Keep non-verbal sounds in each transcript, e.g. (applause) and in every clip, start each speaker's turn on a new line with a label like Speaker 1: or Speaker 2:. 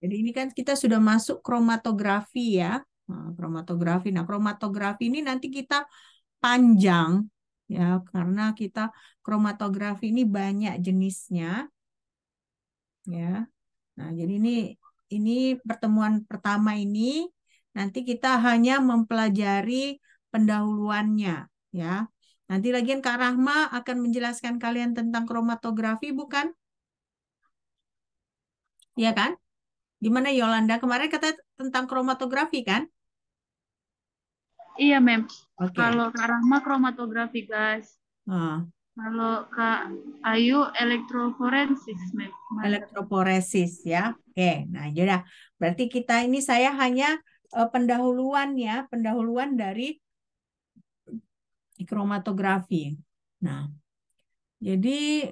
Speaker 1: Jadi ini kan kita sudah masuk kromatografi ya. Nah, kromatografi. Nah, kromatografi ini nanti kita panjang ya karena kita kromatografi ini banyak jenisnya. Ya. Nah, jadi ini ini pertemuan pertama ini nanti kita hanya mempelajari pendahuluannya ya. Nanti lagian Kak Rahma akan menjelaskan kalian tentang kromatografi bukan? Iya kan? Gimana Yolanda? Kemarin kata tentang kromatografi kan? Iya, Mem. Okay. Kalau Kak Rahma kromatografi, guys. Ah. Kalau Kak Ayu elektroforesis, Mem. Elektroforensis ya. Oke, okay. nah yaudah. Berarti kita ini saya hanya uh, pendahuluan ya, pendahuluan dari kromatografi. Nah, jadi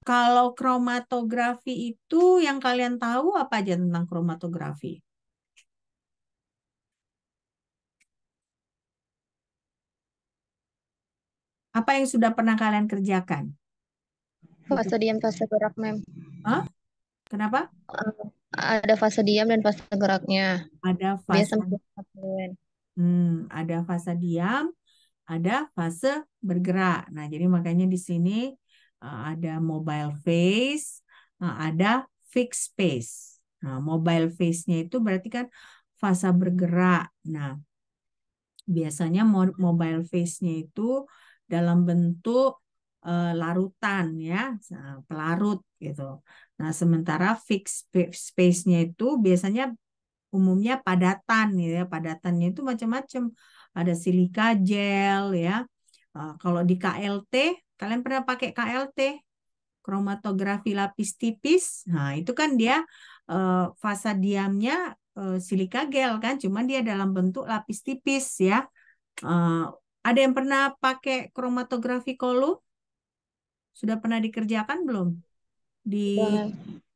Speaker 1: kalau kromatografi itu yang kalian tahu apa aja tentang kromatografi? Apa yang sudah pernah kalian kerjakan? Fase diam, fase gerak, Mem. Hah? Kenapa? Eh, ada fase diam dan fase geraknya. Ada fase. Hmm, ada fase diam, ada fase bergerak. Nah, jadi makanya di sini Eh, ada mobile face, eh, ada fixed face. Nah, mobile face-nya itu berarti kan fase bergerak. Nah, biasanya mobile face-nya itu dalam bentuk uh, larutan ya, pelarut gitu. Nah, sementara fixed space-nya itu biasanya umumnya padatan gitu ya, padatannya itu macam-macam. Ada silika gel ya. Uh, kalau di KLT Kalian pernah pakai KLT? Kromatografi lapis tipis. Nah, itu kan dia eh, fasa diamnya eh, silika gel kan, cuman dia dalam bentuk lapis tipis ya. Eh, ada yang pernah pakai kromatografi kolum? Sudah pernah dikerjakan belum? Di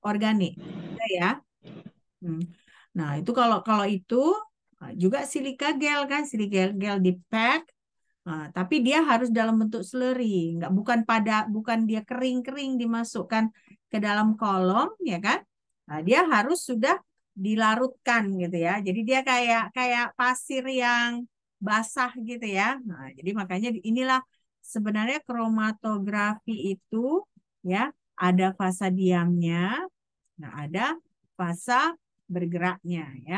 Speaker 1: organik. Ya. ya. Nah, itu kalau kalau itu juga silika gel kan, silika gel di pack Ah, tapi dia harus dalam bentuk slurry, nggak bukan pada bukan dia kering-kering dimasukkan ke dalam kolom, ya kan? Nah, dia harus sudah dilarutkan gitu ya. Jadi dia kayak kayak pasir yang basah gitu ya. Nah, jadi makanya inilah sebenarnya kromatografi itu ya ada fase diamnya, nah ada fase bergeraknya ya.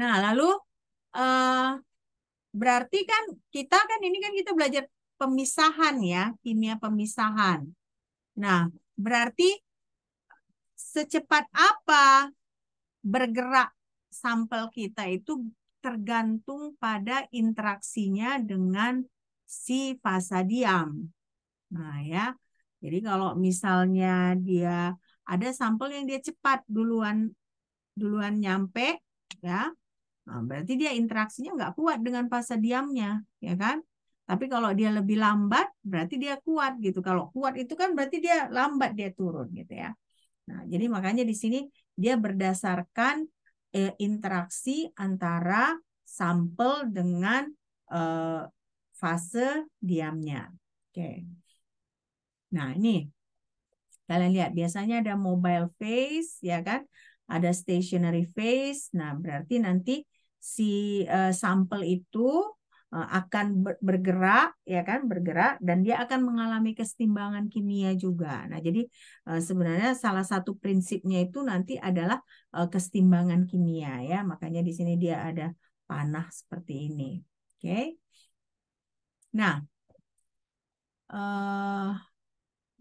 Speaker 1: Nah, lalu uh, Berarti kan kita kan ini kan kita belajar pemisahan ya, kimia pemisahan. Nah, berarti secepat apa bergerak sampel kita itu tergantung pada interaksinya dengan si fasa diam. Nah, ya. Jadi kalau misalnya dia ada sampel yang dia cepat duluan duluan nyampe ya Nah, berarti dia interaksinya nggak kuat dengan fase diamnya, ya kan? Tapi kalau dia lebih lambat, berarti dia kuat gitu. Kalau kuat itu kan berarti dia lambat dia turun gitu ya. Nah, jadi makanya di sini dia berdasarkan eh, interaksi antara sampel dengan eh, fase diamnya. Oke. Nah, ini kalian lihat biasanya ada mobile phase ya kan? Ada stationary phase. Nah, berarti nanti si uh, sampel itu uh, akan bergerak ya kan bergerak dan dia akan mengalami kesetimbangan kimia juga. Nah, jadi uh, sebenarnya salah satu prinsipnya itu nanti adalah uh, kesetimbangan kimia ya. Makanya di sini dia ada panah seperti ini. Oke. Okay? Nah, uh,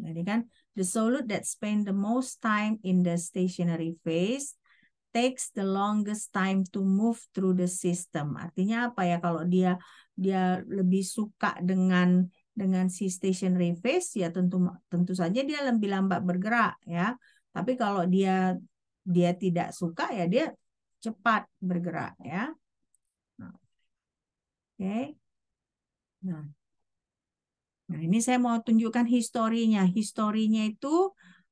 Speaker 1: jadi kan the solute that spend the most time in the stationary phase takes the longest time to move through the system. Artinya apa ya kalau dia dia lebih suka dengan dengan si stationary phase ya tentu tentu saja dia lebih lambat bergerak ya. Tapi kalau dia dia tidak suka ya dia cepat bergerak ya. Nah, oke. Okay. Nah. Nah, ini saya mau tunjukkan historinya. Historinya itu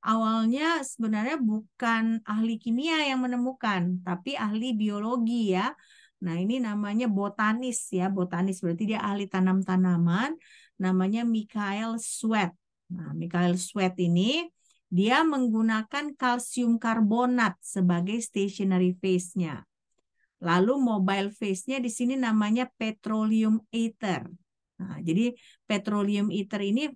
Speaker 1: awalnya sebenarnya bukan ahli kimia yang menemukan, tapi ahli biologi ya. Nah, ini namanya botanis ya. Botanis berarti dia ahli tanam-tanaman, namanya Michael Sweat. Nah, Michael Sweat ini dia menggunakan kalsium karbonat sebagai stationary phase-nya. Lalu mobile phase-nya di sini namanya petroleum ether. Nah, jadi petroleum ether ini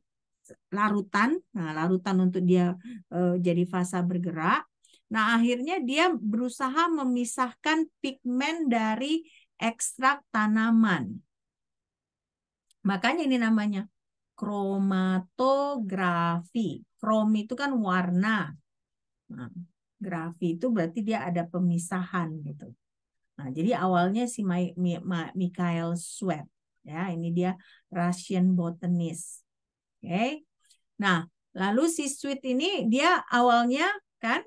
Speaker 1: larutan, nah, larutan untuk dia uh, jadi fasa bergerak. Nah, akhirnya dia berusaha memisahkan pigmen dari ekstrak tanaman. Makanya ini namanya kromatografi. Krom itu kan warna. Nah, grafi itu berarti dia ada pemisahan gitu. Nah, jadi awalnya si Michael Sweat ya, ini dia Russian botanist Oke. Nah, lalu si sweet ini dia awalnya kan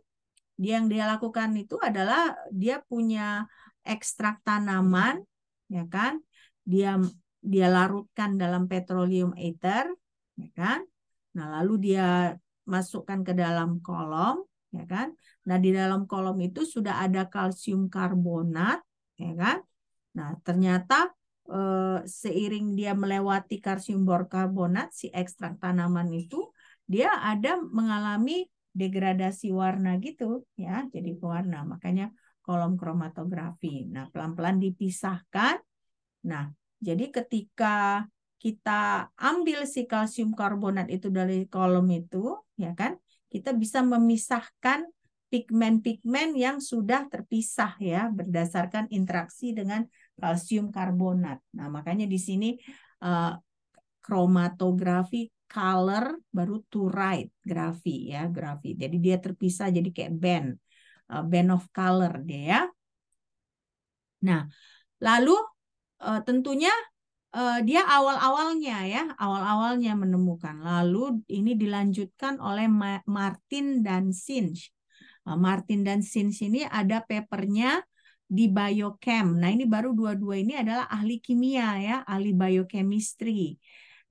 Speaker 1: dia yang dia lakukan itu adalah dia punya ekstrak tanaman ya kan? Dia dia larutkan dalam petroleum ether ya kan? Nah, lalu dia masukkan ke dalam kolom ya kan? Nah, di dalam kolom itu sudah ada kalsium karbonat, ya kan? Nah, ternyata Eh, seiring dia melewati kalsium borkarbonat si ekstrak tanaman itu dia ada mengalami degradasi warna gitu ya jadi pewarna makanya kolom kromatografi nah pelan-pelan dipisahkan nah jadi ketika kita ambil si kalsium karbonat itu dari kolom itu ya kan kita bisa memisahkan pigmen-pigmen yang sudah terpisah ya berdasarkan interaksi dengan kalsium karbonat. Nah, makanya di sini uh, kromatografi color baru to right grafi ya, grafi. Jadi dia terpisah jadi kayak band uh, band of color dia ya. Nah, lalu uh, tentunya dia awal-awalnya ya, awal-awalnya menemukan. Lalu ini dilanjutkan oleh Martin dan Sinch. Martin dan Sinch ini ada papernya di biochem. Nah, ini baru dua-dua ini adalah ahli kimia ya, ahli biochemistry.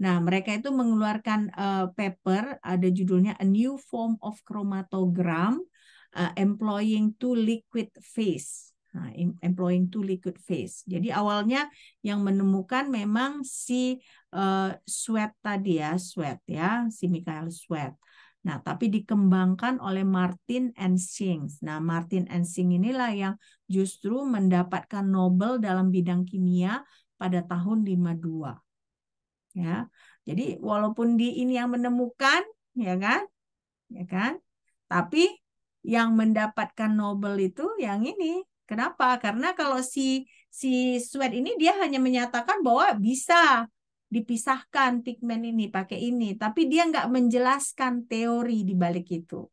Speaker 1: Nah, mereka itu mengeluarkan uh, paper ada judulnya A New Form of Chromatogram uh, Employing Two Liquid Phase. Nah, employing two liquid phase. Jadi awalnya yang menemukan memang si uh, Sweat tadi ya, Sweat ya, si Michael Sweat. Nah, tapi dikembangkan oleh Martin and Singh. Nah, Martin and Singh inilah yang justru mendapatkan Nobel dalam bidang kimia pada tahun 52. Ya. Jadi walaupun di ini yang menemukan, ya kan? Ya kan? Tapi yang mendapatkan Nobel itu yang ini. Kenapa? Karena kalau si si Sweat ini dia hanya menyatakan bahwa bisa dipisahkan pigmen ini pakai ini, tapi dia nggak menjelaskan teori di balik itu.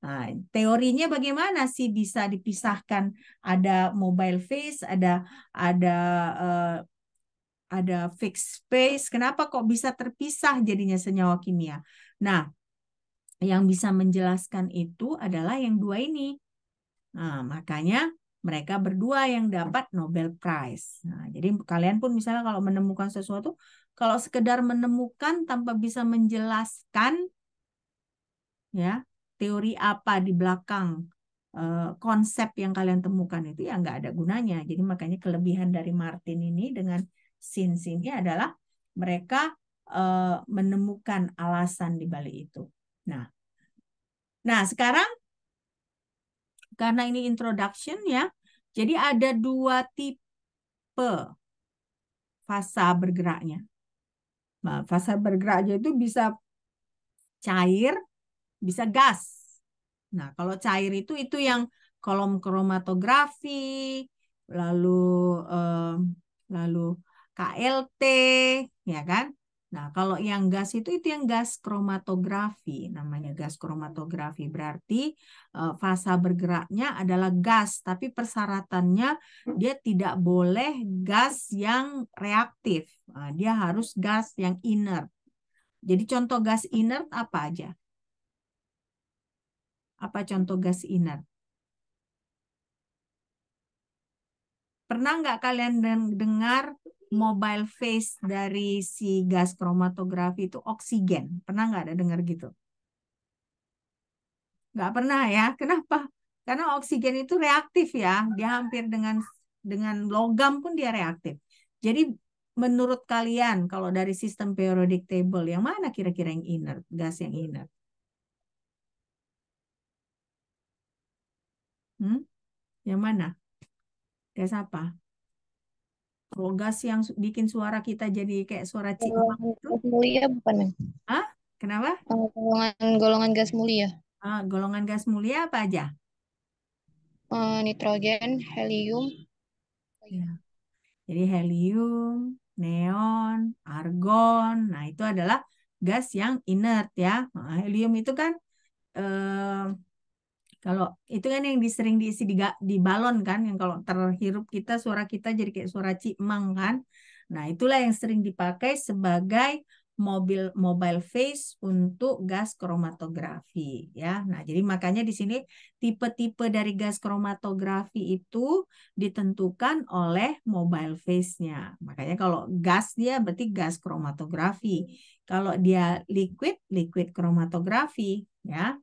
Speaker 1: Nah, teorinya bagaimana sih bisa dipisahkan ada mobile face, ada ada uh, ada fixed face. Kenapa kok bisa terpisah jadinya senyawa kimia? Nah, yang bisa menjelaskan itu adalah yang dua ini. Nah, makanya mereka berdua yang dapat Nobel Prize. Nah, jadi kalian pun misalnya kalau menemukan sesuatu, kalau sekedar menemukan tanpa bisa menjelaskan ya teori apa di belakang eh, konsep yang kalian temukan itu ya nggak ada gunanya. Jadi makanya kelebihan dari Martin ini dengan sin ini adalah mereka eh, menemukan alasan di balik itu. Nah, nah sekarang karena ini introduction ya, jadi ada dua tipe fasa bergeraknya. Nah, fase bergerak aja itu bisa cair, bisa gas. Nah, kalau cair itu itu yang kolom kromatografi, lalu eh, lalu KLT, ya kan? Nah, kalau yang gas itu itu yang gas kromatografi, namanya gas kromatografi. Berarti eh, fasa bergeraknya adalah gas, tapi persyaratannya dia tidak boleh gas yang reaktif. Ah, dia harus gas yang inert. Jadi contoh gas inert apa aja? Apa contoh gas inert? Pernah nggak kalian dengar mobile phase dari si gas kromatografi itu oksigen. Pernah nggak ada dengar gitu? Nggak pernah ya. (laughs) Kenapa? Karena oksigen itu reaktif ya. Dia hampir dengan dengan logam pun dia reaktif. Jadi menurut kalian kalau dari sistem periodic table yang mana kira-kira yang inert, gas yang inert? Hmm? Yang mana? Gas apa? Rogas yang bikin suara kita jadi kayak suara cikbak itu? Gas mulia bukan? Ya? Hah? Kenapa? Eh, golongan golongan gas mulia. Ah, golongan gas mulia apa aja? Eh, nitrogen, helium. Ya. Jadi helium, neon, argon. Nah, itu adalah gas yang inert ya. Nah, helium itu kan eh, kalau itu kan yang disering diisi di, di balon kan, yang kalau terhirup kita suara kita jadi kayak suara cimang kan. Nah itulah yang sering dipakai sebagai mobil mobile face untuk gas kromatografi ya. Nah, jadi makanya di sini tipe-tipe dari gas kromatografi itu ditentukan oleh mobile face nya Makanya kalau gas dia berarti gas kromatografi. Kalau dia liquid, liquid kromatografi ya.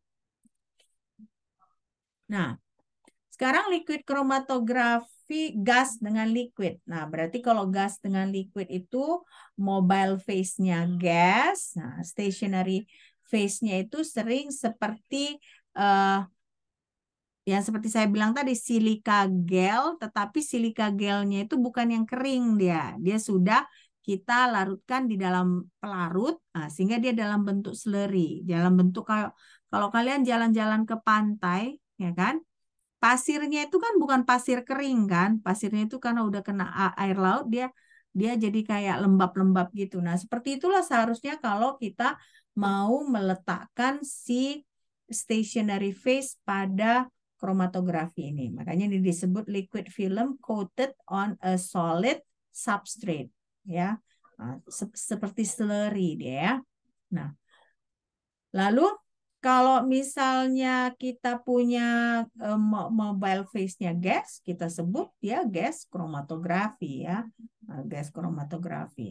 Speaker 1: Nah, sekarang liquid kromatografi gas dengan liquid. Nah, berarti kalau gas dengan liquid itu mobile phase-nya gas, nah stationary phase-nya itu sering seperti uh, yang seperti saya bilang tadi silika gel, tetapi silika gelnya itu bukan yang kering dia. Dia sudah kita larutkan di dalam pelarut nah, sehingga dia dalam bentuk slurry, dalam bentuk kalau kalau kalian jalan-jalan ke pantai ya kan? Pasirnya itu kan bukan pasir kering kan? Pasirnya itu karena udah kena air laut dia dia jadi kayak lembab-lembab gitu. Nah, seperti itulah seharusnya kalau kita mau meletakkan si stationary phase pada kromatografi ini. Makanya ini disebut liquid film coated on a solid substrate ya. Nah, seperti slurry dia ya. Nah, lalu kalau misalnya kita punya um, mobile face nya gas, kita sebut dia ya gas kromatografi ya, eh, gas kromatografi.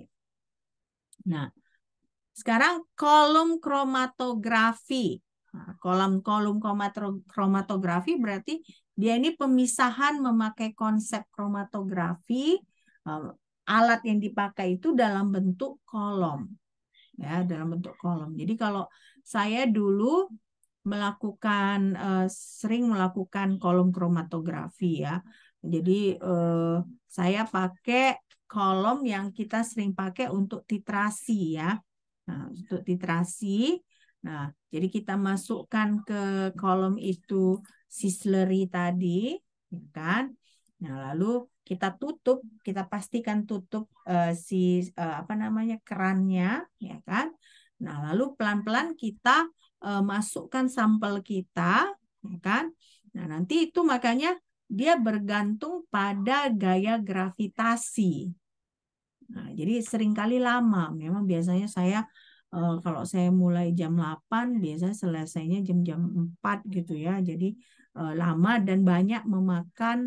Speaker 1: Nah, sekarang kolom kromatografi. kolom-kolom nah, kromatografi berarti dia ini pemisahan memakai konsep kromatografi. Eh, alat yang dipakai itu dalam bentuk kolom. Ya, dalam bentuk kolom. Jadi kalau saya dulu melakukan uh, sering melakukan kolom kromatografi ya. Jadi uh, saya pakai kolom yang kita sering pakai untuk titrasi ya. Nah, untuk titrasi. Nah, jadi kita masukkan ke kolom itu sisleri tadi, ya kan? Nah, lalu kita tutup, kita pastikan tutup uh, si uh, apa namanya kerannya, ya kan? Nah, lalu pelan-pelan kita e, masukkan sampel kita, ya kan? Nah, nanti itu makanya dia bergantung pada gaya gravitasi. Nah, jadi seringkali lama. Memang biasanya saya e, kalau saya mulai jam 8, biasanya selesainya jam-jam 4 gitu ya. Jadi e, lama dan banyak memakan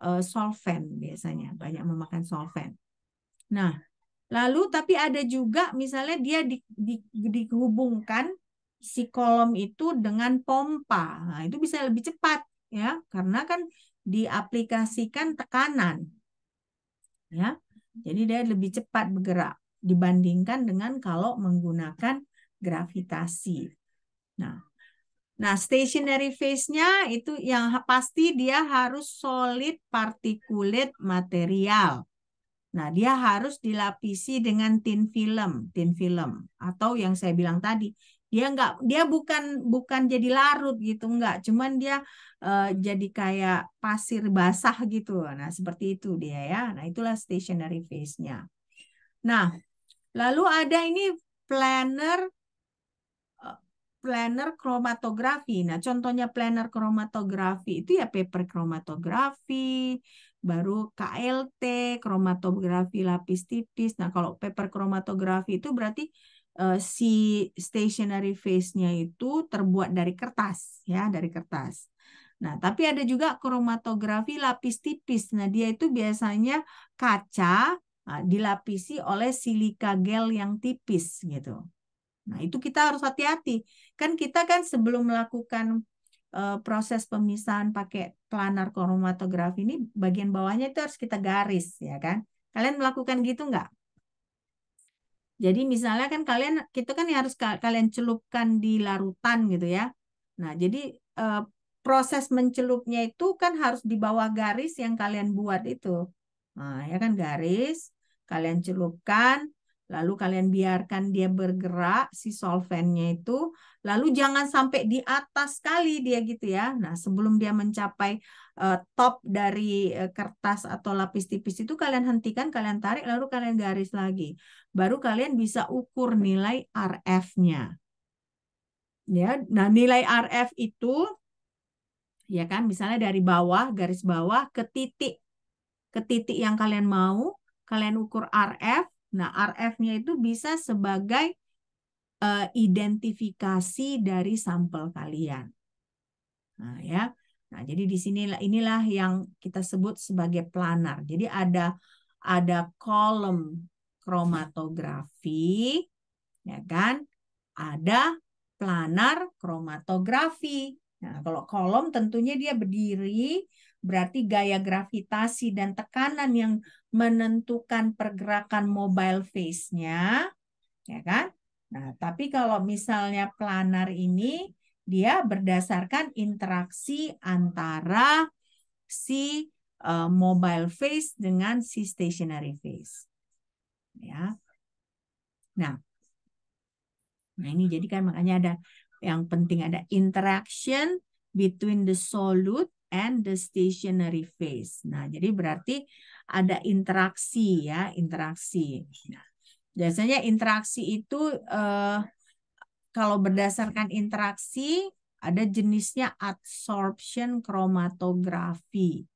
Speaker 1: e, solvent biasanya, banyak memakan solvent. Nah, Lalu tapi ada juga misalnya dia di, di, dihubungkan si kolom itu dengan pompa. Nah, itu bisa lebih cepat ya, karena kan diaplikasikan tekanan. Ya. Jadi dia lebih cepat bergerak dibandingkan dengan kalau menggunakan gravitasi. Nah, nah stationary phase-nya itu yang pasti dia harus solid particulate material. Nah, dia harus dilapisi dengan tin film, tin film atau yang saya bilang tadi, dia enggak dia bukan bukan jadi larut gitu enggak, cuman dia uh, jadi kayak pasir basah gitu. Nah, seperti itu dia ya. Nah, itulah stationary phase nya Nah, lalu ada ini planner eh, planner kromatografi. Nah, contohnya planner kromatografi itu ya paper kromatografi, baru KLT, kromatografi lapis tipis. Nah, kalau paper kromatografi itu berarti uh, si stationary phase-nya itu terbuat dari kertas ya, dari kertas. Nah, tapi ada juga kromatografi lapis tipis. Nah, dia itu biasanya kaca nah, dilapisi oleh silika gel yang tipis gitu. Nah, itu kita harus hati-hati. Kan kita kan sebelum melakukan Eh, proses pemisahan pakai planar kromatografi ini bagian bawahnya itu harus kita garis ya kan kalian melakukan gitu nggak jadi misalnya kan kalian kita kan harus kalian celupkan di larutan gitu ya nah jadi eh, proses mencelupnya itu kan harus di bawah garis yang kalian buat itu nah ya kan garis kalian celupkan Lalu kalian biarkan dia bergerak si solvennya itu. Lalu jangan sampai di atas sekali dia gitu ya. Nah, sebelum dia mencapai uh, top dari uh, kertas atau lapis tipis itu kalian hentikan, kalian tarik lalu kalian garis lagi. Baru kalian bisa ukur nilai RF-nya. Ya, nah nilai RF itu ya kan misalnya dari bawah garis bawah ke titik ke titik yang kalian mau, kalian ukur RF Nah, RF-nya itu bisa sebagai uh, identifikasi dari sampel kalian. Nah, ya. Nah, jadi di sinilah inilah yang kita sebut sebagai planar. Jadi ada ada kolom kromatografi, ya kan? Ada planar kromatografi. Nah, kalau kolom tentunya dia berdiri berarti gaya gravitasi dan tekanan yang menentukan pergerakan mobile face-nya, ya kan? Nah, tapi kalau misalnya planar ini dia berdasarkan interaksi antara si uh, mobile face dengan si stationary face. Ya. Nah, nah ini jadi kan makanya ada yang penting ada interaction between the solute and the stationary phase. Nah, jadi berarti ada interaksi ya, interaksi. Nah, biasanya interaksi itu eh, kalau berdasarkan interaksi ada jenisnya adsorption kromatografi.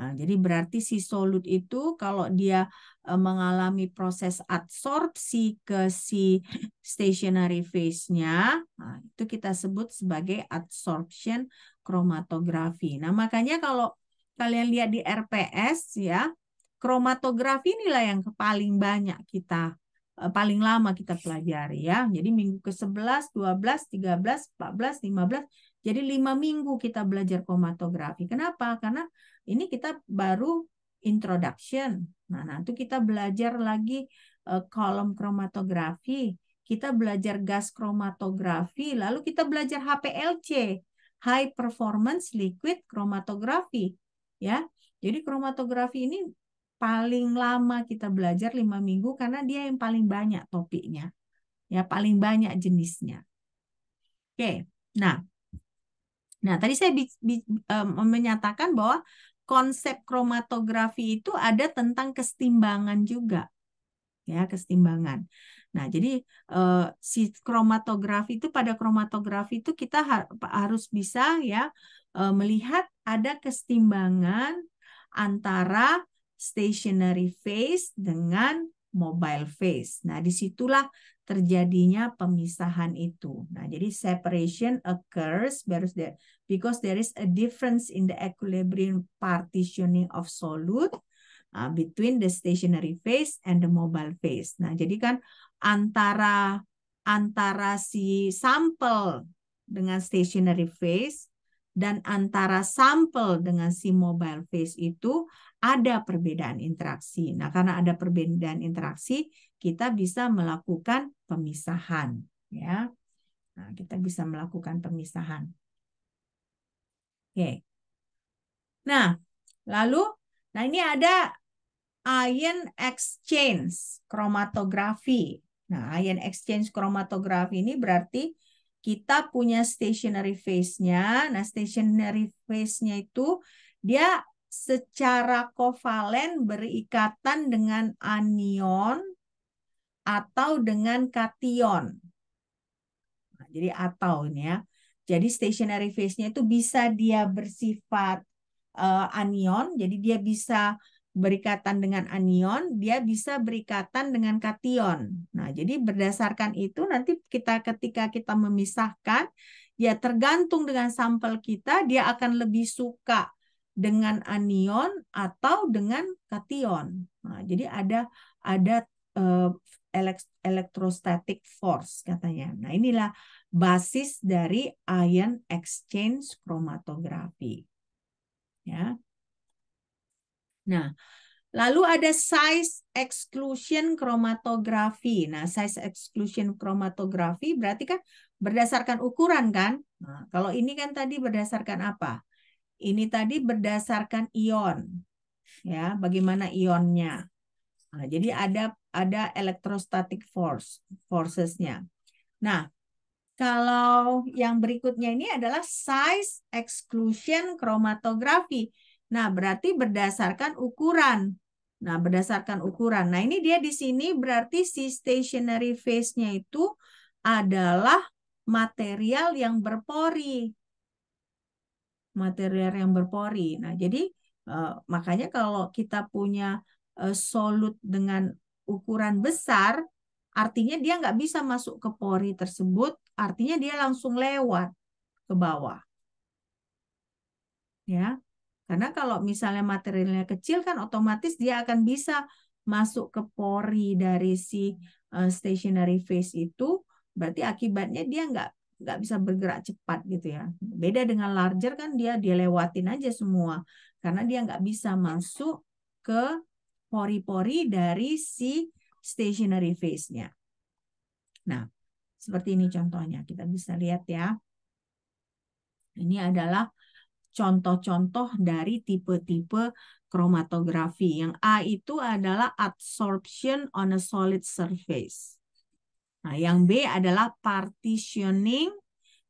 Speaker 1: Nah, jadi berarti si solut itu kalau dia eh, mengalami proses adsorpsi ke si stationary phase-nya, nah, itu kita sebut sebagai adsorption kromatografi. Nah, makanya kalau kalian lihat di RPS ya, kromatografi inilah yang paling banyak kita eh, paling lama kita pelajari ya. Jadi minggu ke-11, 12, 13, 14, 15. Jadi lima minggu kita belajar kromatografi. Kenapa? Karena ini kita baru introduction. Nah, nanti kita belajar lagi eh, kolom kromatografi, kita belajar gas kromatografi, lalu kita belajar HPLC high performance liquid chromatography ya. Jadi kromatografi ini paling lama kita belajar lima minggu karena dia yang paling banyak topiknya. Ya, paling banyak jenisnya. Oke. Nah, Nah, tadi saya bi bi um, menyatakan bahwa konsep kromatografi itu ada tentang kestimbangan juga. Ya, kestimbangan. Nah, jadi eh, si kromatografi itu pada kromatografi itu kita har harus bisa ya uh, melihat ada kesetimbangan antara stationary phase dengan mobile phase. Nah, disitulah terjadinya pemisahan itu. Nah, jadi separation occurs because there is a difference in the equilibrium partitioning of solute uh, between the stationary phase and the mobile phase. Nah, jadi kan antara antara si sampel dengan stationary phase dan antara sampel dengan si mobile phase itu ada perbedaan interaksi. Nah, karena ada perbedaan interaksi, kita bisa melakukan pemisahan, ya. Nah, kita bisa melakukan pemisahan. Oke. Nah, lalu nah ini ada ion exchange kromatografi. Nah, ion exchange kromatografi ini berarti kita punya stationary phase-nya. Nah, stationary phase-nya itu dia secara kovalen berikatan dengan anion atau dengan kation. Nah, jadi atau ini ya. Jadi stationary phase-nya itu bisa dia bersifat uh, anion, jadi dia bisa berikatan dengan anion, dia bisa berikatan dengan kation. Nah, jadi berdasarkan itu nanti kita ketika kita memisahkan, ya tergantung dengan sampel kita, dia akan lebih suka dengan anion atau dengan kation. Nah, jadi ada ada uh, eh, electrostatic force katanya. Nah, inilah basis dari ion exchange chromatography. Ya. Nah, lalu ada size exclusion chromatography. Nah, size exclusion chromatography berarti kan berdasarkan ukuran kan? Nah, kalau ini kan tadi berdasarkan apa? Ini tadi berdasarkan ion. Ya, bagaimana ionnya. Nah, jadi ada ada electrostatic force forcesnya. Nah, kalau yang berikutnya ini adalah size exclusion chromatography. Nah, berarti berdasarkan ukuran. Nah, berdasarkan ukuran. Nah, ini dia di sini berarti si stationary phase-nya itu adalah material yang berpori. Material yang berpori. Nah, jadi eh, makanya kalau kita punya eh, solut dengan ukuran besar, artinya dia nggak bisa masuk ke pori tersebut, artinya dia langsung lewat ke bawah. Ya, karena kalau misalnya materialnya kecil kan otomatis dia akan bisa masuk ke pori dari si eh, stationary phase itu, berarti akibatnya dia nggak nggak bisa bergerak cepat gitu ya. Beda dengan larger kan dia dia lewatin aja semua karena dia nggak bisa masuk ke pori-pori dari si stationary phase-nya. Nah, seperti ini contohnya. Kita bisa lihat ya. Ini adalah contoh-contoh dari tipe-tipe kromatografi. Yang A itu adalah adsorption on a solid surface. Nah, yang B adalah partitioning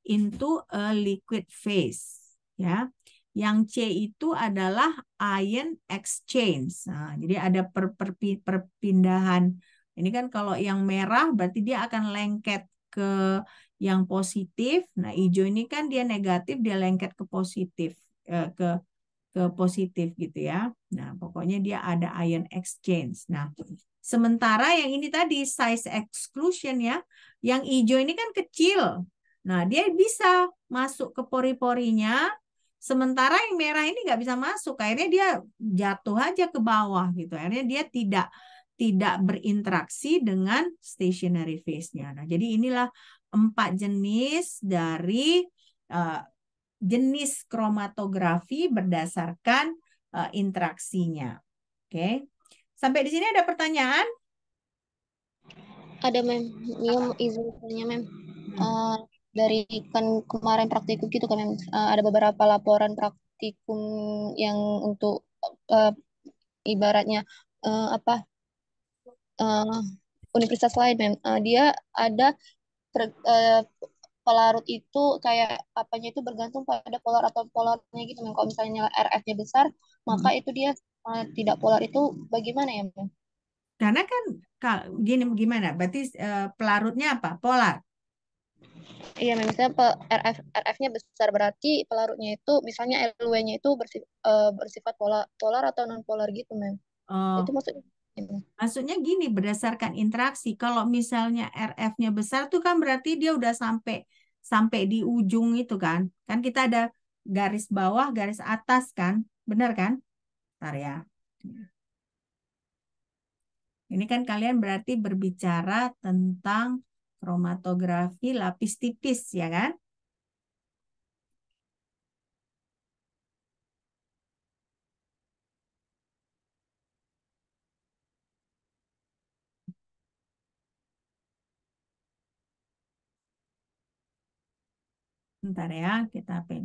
Speaker 1: into a liquid phase, ya. Yang C itu adalah ion exchange. Nah, jadi ada per, per, perpindahan. Ini kan kalau yang merah berarti dia akan lengket ke yang positif. Nah, hijau ini kan dia negatif, dia lengket ke positif, eh, ke ke positif gitu ya. Nah, pokoknya dia ada ion exchange. Nah, sementara yang ini tadi size exclusion ya, yang hijau ini kan kecil. Nah, dia bisa masuk ke pori-porinya, sementara yang merah ini nggak bisa masuk. Akhirnya dia jatuh aja ke bawah gitu. Akhirnya dia tidak tidak berinteraksi dengan stationary phase-nya. Nah, jadi inilah empat jenis dari uh, jenis kromatografi berdasarkan uh, interaksinya. Oke. Okay. Sampai di sini ada pertanyaan? Ada, Mem. Iya, izin tanya, Mem. Uh, dari kan kemarin praktikum gitu kan, Mem. Uh, ada beberapa laporan praktikum yang untuk uh, ibaratnya uh, apa? Uh, universitas lain, Mem. Uh, dia ada ter, uh, pelarut itu kayak apanya itu bergantung pada polar atau polarnya gitu. Kalau misalnya RF-nya besar, maka hmm. itu dia uh, tidak polar itu bagaimana ya, Mem? Karena kan kalau gini gimana? Berarti uh, pelarutnya apa? Polar. Iya, misalnya RF RF-nya besar berarti pelarutnya itu misalnya LW-nya itu bersifat, uh, bersifat polar, polar atau non polar gitu, Mem. Oh. Itu maksudnya Gitu. Maksudnya gini, berdasarkan interaksi, kalau misalnya RF-nya besar tuh kan berarti dia udah sampai sampai di ujung itu kan. Kan kita ada garis bawah, garis atas kan. Benar kan? Bentar ya. Ini kan kalian berarti berbicara tentang kromatografi lapis tipis ya kan? Bentar ya, kita pin.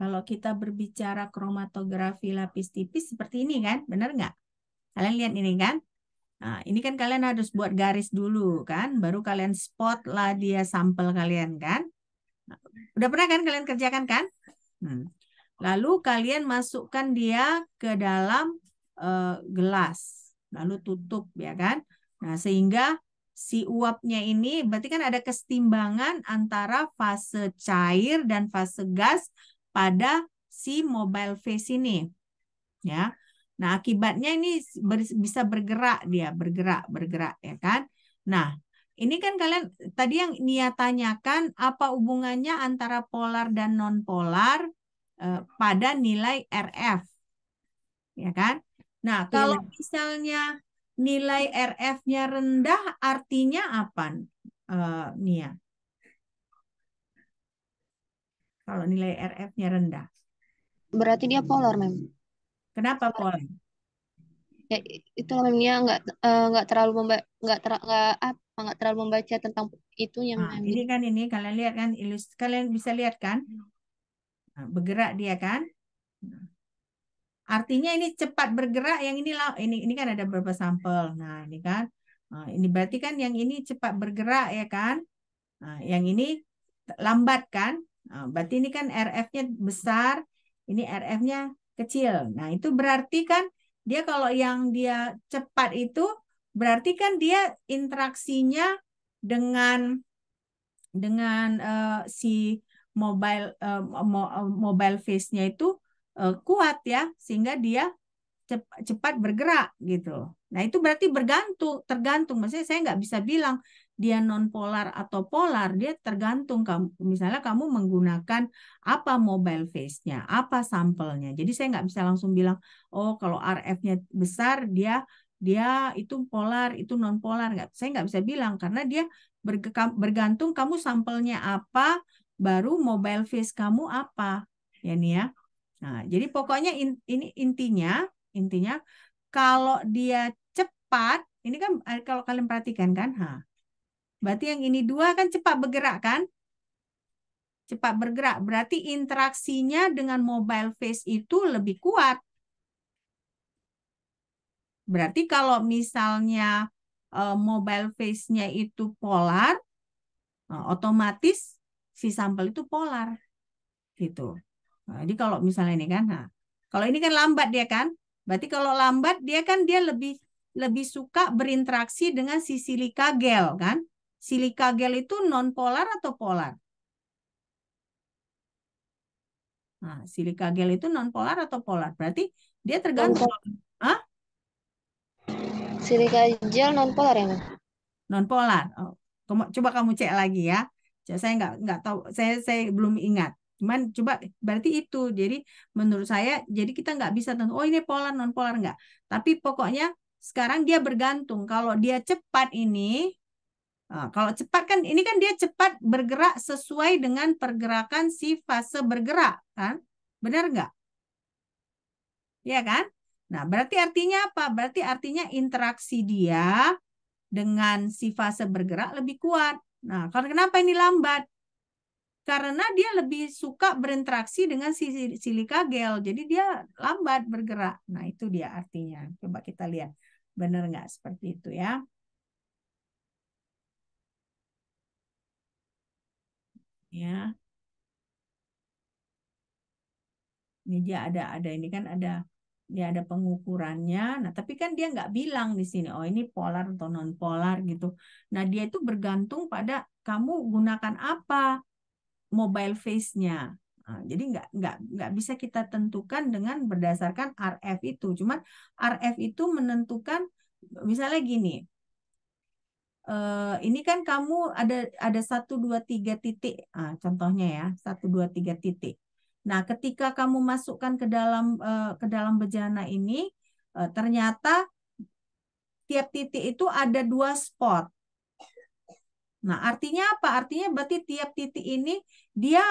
Speaker 1: Kalau kita berbicara kromatografi lapis tipis seperti ini kan, benar nggak? Kalian lihat ini kan? Nah, ini kan kalian harus buat garis dulu kan, baru kalian spot lah dia sampel kalian kan. Nah, udah pernah kan kalian kerjakan kan? Hmm. Lalu kalian masukkan dia ke dalam uh, gelas. Lalu tutup ya kan. Nah, sehingga si uapnya ini berarti kan ada kesetimbangan antara fase cair dan fase gas pada si mobile face ini. Ya. Nah, akibatnya ini ber, bisa bergerak dia, bergerak, bergerak ya kan. Nah, ini kan kalian tadi yang Nia tanyakan apa hubungannya antara polar dan non polar Eh, pada nilai RF. Ya kan? Nah, iya. kalau ya. misalnya nilai RF-nya rendah artinya apa? Eh, Nia. Kalau nilai RF-nya rendah. Berarti dia polar, Mem. Kenapa polar? ya itu Mem, nggak eh, nggak uh, terlalu nggak ter, gak, apa nggak terlalu membaca tentang itu yang nah, ini kan ini kalian lihat kan ilus kalian bisa lihat kan Nah, bergerak dia kan. Artinya ini cepat bergerak, yang ini ini ini kan ada beberapa sampel. Nah, ini kan. Nah, ini berarti kan yang ini cepat bergerak ya kan. Nah, yang ini lambat kan. berarti ini kan RF-nya besar, ini RF-nya kecil. Nah, itu berarti kan dia kalau yang dia cepat itu berarti kan dia interaksinya dengan dengan uh, si mobile uh, mobile face-nya itu uh, kuat ya sehingga dia cepat bergerak gitu. Nah itu berarti bergantung, tergantung. Maksudnya saya nggak bisa bilang dia nonpolar atau polar, dia tergantung kamu. Misalnya kamu menggunakan apa mobile face-nya, apa sampelnya. Jadi saya nggak bisa langsung bilang, oh kalau RF-nya besar dia dia itu polar, itu nonpolar polar nggak. Saya nggak bisa bilang karena dia bergantung kamu sampelnya apa, baru mobile face kamu apa ya nih ya nah jadi pokoknya in, ini intinya intinya kalau dia cepat ini kan eh, kalau kalian perhatikan kan ha berarti yang ini dua kan cepat bergerak kan cepat bergerak berarti interaksinya dengan mobile face itu lebih kuat berarti kalau misalnya eh, mobile face-nya itu polar, eh, otomatis si sampel itu polar gitu. Nah, jadi kalau misalnya ini kan, nah, kalau ini kan lambat dia kan, berarti kalau lambat dia kan dia lebih lebih suka berinteraksi dengan si silika gel kan. Silika gel itu non polar atau polar? Nah, silika gel itu non polar atau polar? Berarti dia tergantung. Hah? Silika gel non polar ya, Non polar. Oh. Coba kamu cek lagi ya saya nggak nggak tahu saya saya belum ingat cuman coba berarti itu jadi menurut saya jadi kita nggak bisa tentu oh ini polar non polar nggak tapi pokoknya sekarang dia bergantung kalau dia cepat ini ah, kalau cepat kan ini kan dia cepat bergerak sesuai dengan pergerakan si fase bergerak kan? Benar nggak? Ya kan? Nah, berarti artinya apa? Berarti artinya interaksi dia dengan si fase bergerak lebih kuat. Nah, karena kenapa ini lambat? Karena dia lebih suka berinteraksi dengan silika gel. Jadi dia lambat bergerak. Nah, itu dia artinya. Coba kita lihat. Benar nggak seperti itu ya? Ya. Ini dia ada ada ini kan ada dia ada pengukurannya. Nah, tapi kan dia nggak bilang di sini, oh ini polar atau non polar gitu. Nah, dia itu bergantung pada kamu gunakan apa mobile face-nya. Nah, jadi nggak nggak nggak bisa kita tentukan dengan berdasarkan RF itu. Cuman RF itu menentukan misalnya gini. Uh, ini kan kamu ada ada satu dua tiga titik, uh, contohnya ya satu dua tiga titik. Nah, ketika kamu masukkan ke dalam uh, ke dalam bejana ini, uh, ternyata tiap titik itu ada dua spot. Nah, artinya apa? Artinya berarti tiap titik ini dia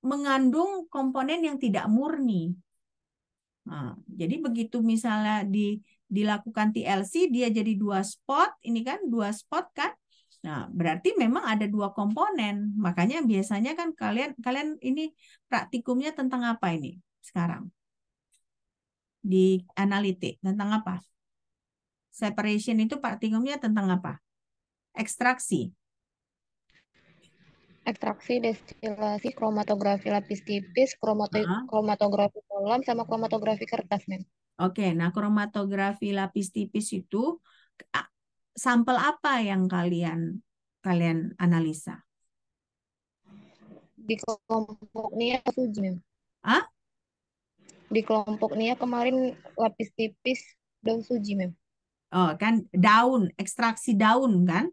Speaker 1: mengandung komponen yang tidak murni. Nah, jadi begitu misalnya di dilakukan TLC, dia jadi dua spot, ini kan dua spot kan? Nah, berarti memang ada dua komponen. Makanya biasanya kan kalian kalian ini praktikumnya tentang apa ini sekarang? Di analitik tentang apa? Separation itu praktikumnya tentang apa? Ekstraksi. Ekstraksi, destilasi, kromatografi lapis tipis, kromato uh -huh. kromatografi kolam, sama kromatografi kertas, Oke, okay, nah kromatografi lapis tipis itu sampel apa yang kalian kalian analisa? Di kelompok Nia suji. Ah? Di kelompok Nia kemarin lapis tipis daun suji, Mem. Oh, kan daun, ekstraksi daun kan?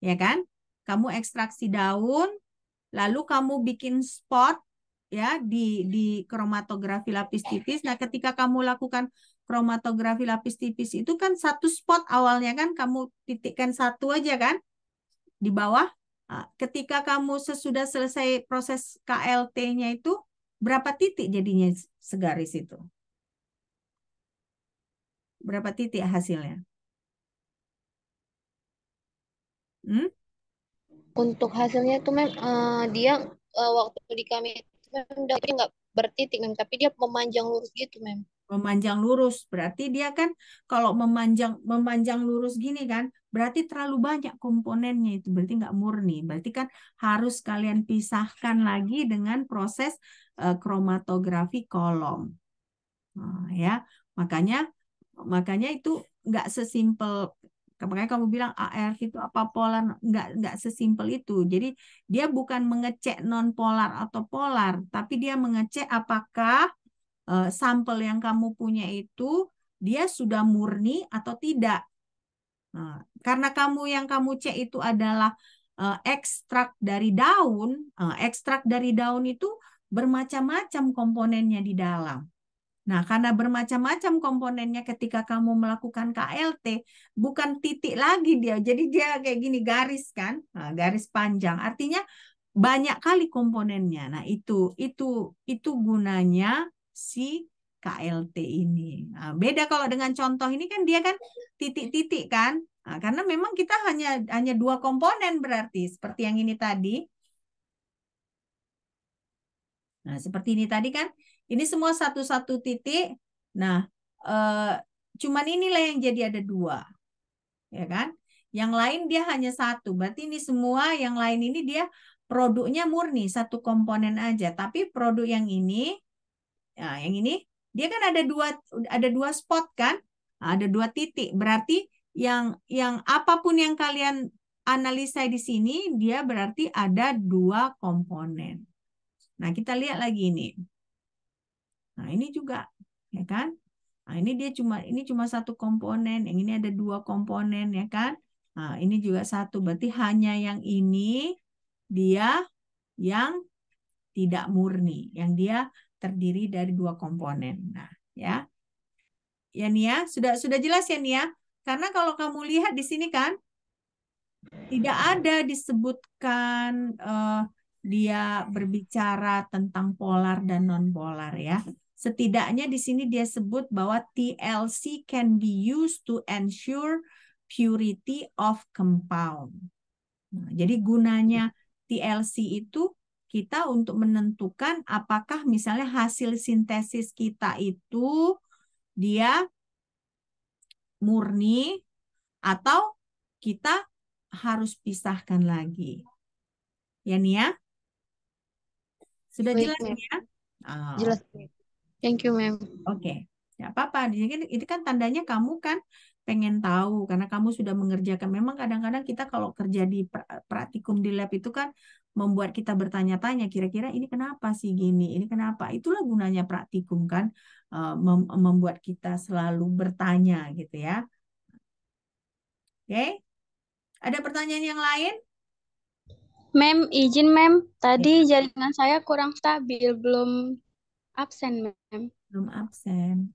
Speaker 1: Ya kan? Kamu ekstraksi daun, lalu kamu bikin spot ya di di kromatografi lapis tipis. Nah, ketika kamu lakukan kromatografi lapis tipis itu kan satu spot awalnya kan kamu titikkan satu aja kan di bawah. Ah, ketika kamu sesudah selesai proses KLT-nya itu berapa titik jadinya segaris itu? Berapa titik hasilnya? Hmm? Untuk hasilnya itu mem uh, dia uh, waktu di kami itu mem udah nggak bertitik mem tapi dia memanjang lurus gitu mem memanjang lurus berarti dia kan kalau memanjang memanjang lurus gini kan berarti terlalu banyak komponennya itu berarti nggak murni berarti kan harus kalian pisahkan lagi dengan proses uh, kromatografi kolom nah, ya makanya makanya itu nggak sesimpel makanya kamu bilang AR itu apa polar nggak nggak sesimpel itu jadi dia bukan mengecek non polar atau polar tapi dia mengecek apakah uh, sampel yang kamu punya itu dia sudah murni atau tidak. Nah, karena kamu yang kamu cek itu adalah uh, ekstrak dari daun, uh, ekstrak dari daun itu bermacam-macam komponennya di dalam. Nah, karena bermacam-macam komponennya ketika kamu melakukan KLT, bukan titik lagi dia. Jadi dia kayak gini garis kan, nah, garis panjang. Artinya banyak kali komponennya. Nah, itu itu itu gunanya si KLT ini. Nah, beda kalau dengan contoh ini kan dia kan titik-titik kan. Nah, karena memang kita hanya hanya dua komponen berarti seperti yang ini tadi. Nah, seperti ini tadi kan ini semua satu-satu titik. Nah, eh, cuman inilah yang jadi ada dua. Ya kan? Yang lain dia hanya satu. Berarti ini semua yang lain ini dia produknya murni satu komponen aja, tapi produk yang ini Nah, yang ini dia kan ada dua ada dua spot kan? Ada dua titik. Berarti yang yang apapun yang kalian analisa di sini dia berarti ada dua komponen. Nah, kita lihat lagi ini. Nah, ini juga ya kan? Nah, ini dia cuma ini cuma satu komponen, yang ini ada dua komponen ya kan? Nah, ini juga satu berarti hanya yang ini dia yang tidak murni, yang dia terdiri dari dua komponen. Nah, ya. Ya Nia, sudah sudah jelas ya Nia? Karena kalau kamu lihat di sini kan tidak ada disebutkan uh, dia berbicara tentang polar dan nonpolar ya. Setidaknya di sini dia sebut bahwa TLC can be used to ensure purity of compound. Nah, jadi gunanya TLC itu kita untuk menentukan apakah misalnya hasil sintesis kita itu dia murni atau kita harus pisahkan lagi. Ya Nia? Sudah jelas jelas ya? Oh. Jelas. Thank you, ma'am. Oke. Okay. Ya apa-apa. Kan, ini kan tandanya kamu kan pengen tahu karena kamu sudah mengerjakan. Memang kadang-kadang kita kalau kerja di praktikum di lab itu kan membuat kita bertanya-tanya kira-kira ini kenapa sih gini ini kenapa itulah gunanya praktikum kan eh, membuat kita selalu bertanya gitu ya oke ada pertanyaan yang lain Mem, izin Mem, tadi ya. jaringan saya kurang stabil, belum absen Mem. Belum absen.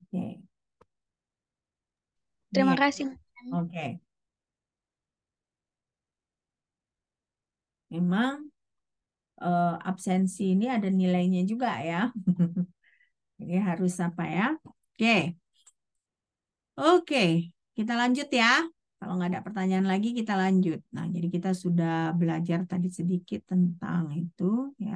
Speaker 1: Oke. Okay.
Speaker 2: Terima iya. kasih. Oke. Okay.
Speaker 1: Memang uh, absensi ini ada nilainya juga ya. (laughs) Jadi harus apa ya? Oke. Okay. Oke, okay. kita lanjut ya. Kalau nggak ada pertanyaan lagi, kita lanjut. Nah, jadi kita sudah belajar tadi sedikit tentang itu, ya.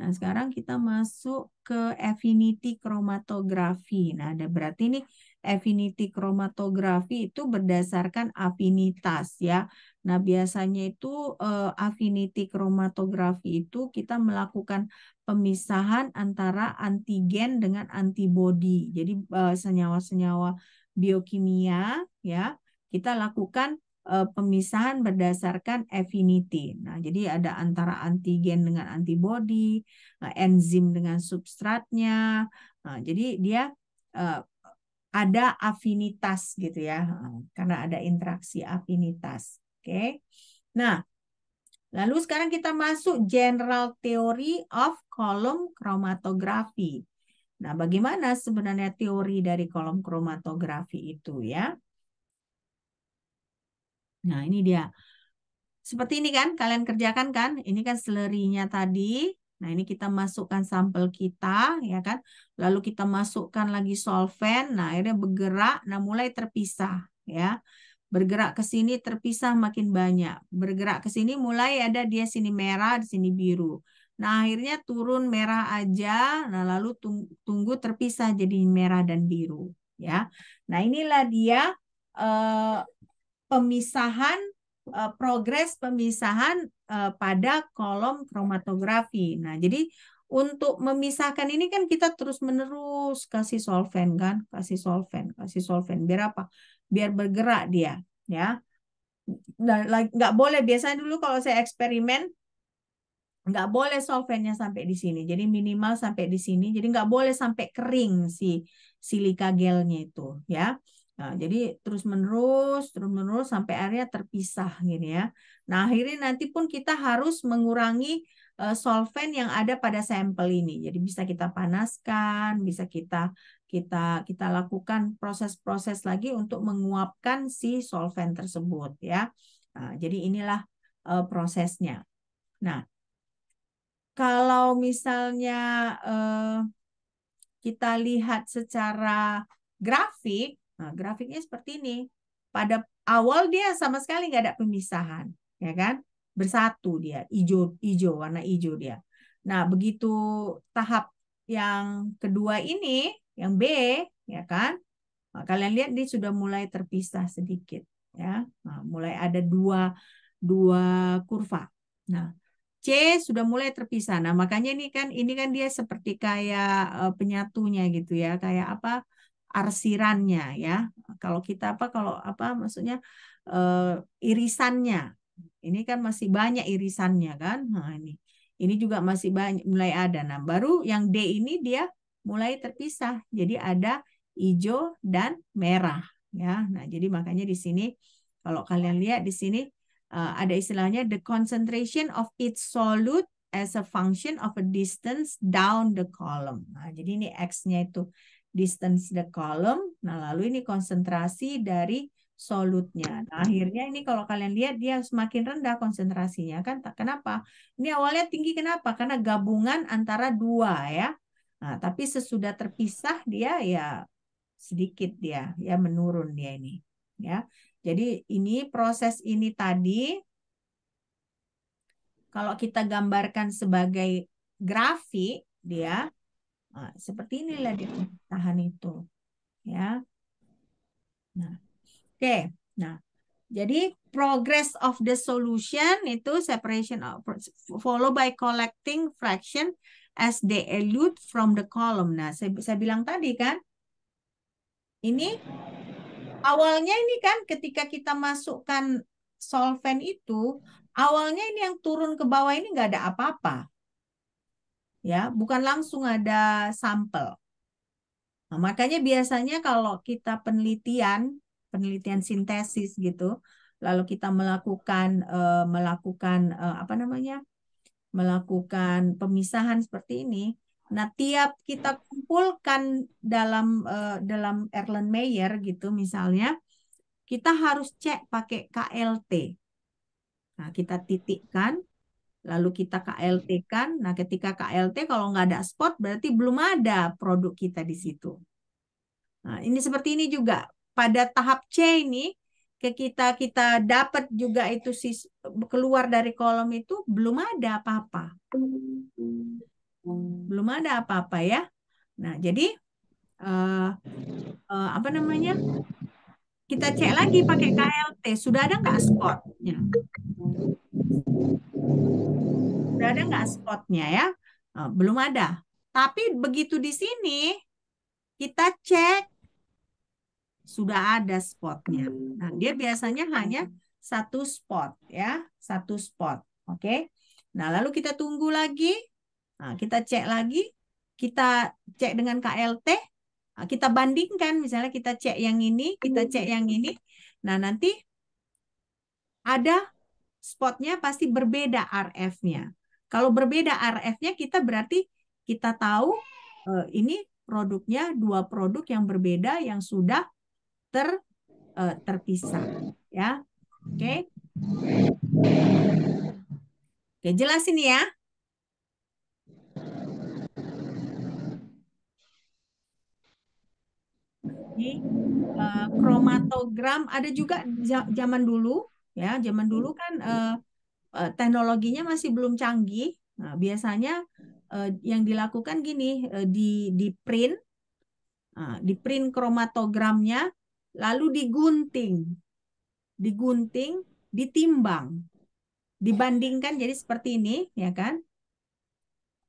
Speaker 1: Nah, sekarang kita masuk ke affinity kromatografi. Nah, ada berarti nih affinity kromatografi itu berdasarkan afinitas ya. Nah, biasanya itu uh, affinity kromatografi itu kita melakukan pemisahan antara antigen dengan antibody. Jadi eh, senyawa-senyawa biokimia ya, kita lakukan uh, pemisahan berdasarkan affinity. Nah, jadi ada antara antigen dengan antibodi, enzim dengan substratnya. Nah, jadi dia ada afinitas gitu ya, hmm. karena ada interaksi afinitas. Oke. Okay? Nah, lalu sekarang kita masuk general theory of column chromatography. Nah, bagaimana sebenarnya teori dari kolom kromatografi itu ya? Nah, ini dia. Seperti ini kan, kalian kerjakan kan? Ini kan selerinya tadi. Nah, ini kita masukkan sampel kita, ya kan? Lalu kita masukkan lagi solvent Nah, akhirnya bergerak, nah mulai terpisah, ya. Bergerak ke sini terpisah makin banyak. Bergerak ke sini mulai ada dia sini merah, di sini biru. Nah, akhirnya turun merah aja. Nah, lalu tunggu terpisah jadi merah dan biru, ya. Nah, inilah dia eh, pemisahan Eh, progres pemisahan eh, pada kolom kromatografi. Nah, jadi untuk memisahkan ini kan kita terus-menerus kasih solvent, kan, kasih solvent, kasih solvent. biar apa? Biar bergerak dia, ya. Dan nggak boleh biasanya dulu kalau saya eksperimen nggak boleh solventnya sampai di sini. Jadi minimal sampai di sini. Jadi nggak boleh sampai kering si silika gelnya itu, ya. Nah, jadi terus-menerus, terus-menerus sampai area terpisah gitu ya. Nah, akhirnya nanti pun kita harus mengurangi uh, solvent yang ada pada sampel ini. Jadi bisa kita panaskan, bisa kita kita kita lakukan proses-proses lagi untuk menguapkan si solvent tersebut ya. Nah, jadi inilah uh, prosesnya. Nah, kalau misalnya uh, kita lihat secara grafik Nah, grafiknya seperti ini. Pada awal dia sama sekali nggak ada pemisahan, ya kan? Bersatu dia, hijau, hijau warna hijau dia. Nah, begitu tahap yang kedua ini, yang B, ya kan? Nah, kalian lihat dia sudah mulai terpisah sedikit, ya. Nah, mulai ada dua dua kurva. Nah, C sudah mulai terpisah. Nah, makanya ini kan ini kan dia seperti kayak eh, penyatunya gitu ya, kayak apa? arsirannya ya. Kalau kita apa kalau apa maksudnya uh, irisannya. Ini kan masih banyak irisannya kan. Nah, ini ini juga masih banyak mulai ada. Nah, baru yang D ini dia mulai terpisah. Jadi ada hijau dan merah ya. Nah, jadi makanya di sini kalau kalian lihat di sini uh, ada istilahnya the concentration of its solute as a function of a distance down the column. Nah, jadi ini x-nya itu distance the column. Nah, lalu ini konsentrasi dari solutnya. Nah, akhirnya ini kalau kalian lihat dia semakin rendah konsentrasinya kan. Kenapa? Ini awalnya tinggi kenapa? Karena gabungan antara dua ya. Nah, tapi sesudah terpisah dia ya sedikit dia ya menurun dia ini ya. Jadi ini proses ini tadi kalau kita gambarkan sebagai grafik dia Nah, seperti inilah dia tahan itu. Ya. Nah, oke. Okay. Nah, jadi progress of the solution itu separation of follow by collecting fraction as they elute from the column. Nah, saya, saya bilang tadi kan ini awalnya ini kan ketika kita masukkan solvent itu awalnya ini yang turun ke bawah ini nggak ada apa-apa ya bukan langsung ada sampel. Nah, makanya biasanya kalau kita penelitian penelitian sintesis gitu, lalu kita melakukan uh, melakukan uh, apa namanya melakukan pemisahan seperti ini. Nah, tiap kita kumpulkan dalam uh, dalam Erlenmeyer gitu misalnya, kita harus cek pakai KLT. Nah, kita titikkan lalu kita KLT hmm. kan. Nah, ketika KLT kalau nggak ada spot berarti belum ada produk kita di situ. Nah, ini seperti ini juga pada tahap C ini ke kita kita dapat juga itu si keluar dari kolom itu belum ada apa-apa. Belum ada apa-apa ya. Nah, jadi uh, uh, apa namanya? Kita cek lagi pakai KLT, sudah ada nggak spotnya? Udah ada nggak spotnya ya? Eh, belum ada. Tapi begitu di sini, kita cek sudah ada spotnya. Nah, dia biasanya hanya satu spot ya, satu spot. Oke. Nah, lalu kita tunggu lagi. Nah, kita cek lagi. Kita cek dengan KLT. Nah, kita bandingkan misalnya kita cek yang ini, kita cek yang ini. Nah, nanti ada spotnya pasti berbeda RF-nya. Kalau berbeda RF-nya kita berarti kita tahu eh, ini produknya dua produk yang berbeda yang sudah ter eh, terpisah ya. Oke. Okay. Oke, jelas ini ya. Ini uh, kromatogram ada juga zaman dulu ya zaman dulu hmm. kan eh, eh, teknologinya masih belum canggih nah, biasanya eh, yang dilakukan gini eh, di di print nah, di print kromatogramnya lalu digunting digunting ditimbang dibandingkan jadi seperti ini ya kan